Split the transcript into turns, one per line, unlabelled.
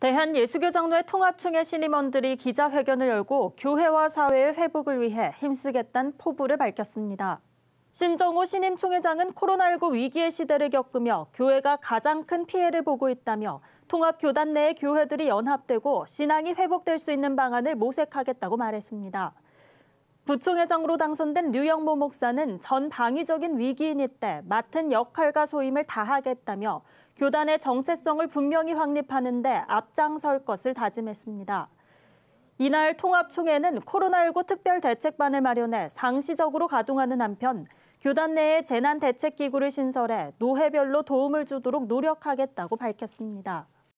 대한예수교장로회 통합총회 신임원들이 기자회견을 열고 교회와 사회의 회복을 위해 힘쓰겠다는 포부를 밝혔습니다. 신정호 신임 총회장은 코로나19 위기의 시대를 겪으며 교회가 가장 큰 피해를 보고 있다며 통합교단 내의 교회들이 연합되고 신앙이 회복될 수 있는 방안을 모색하겠다고 말했습니다. 부총회장으로 당선된 류영모 목사는 전 방위적인 위기인이때 맡은 역할과 소임을 다하겠다며 교단의 정체성을 분명히 확립하는 데 앞장설 것을 다짐했습니다. 이날 통합총회는 코로나19 특별대책반을 마련해 상시적으로 가동하는 한편 교단 내에 재난대책기구를 신설해 노회별로 도움을 주도록 노력하겠다고 밝혔습니다.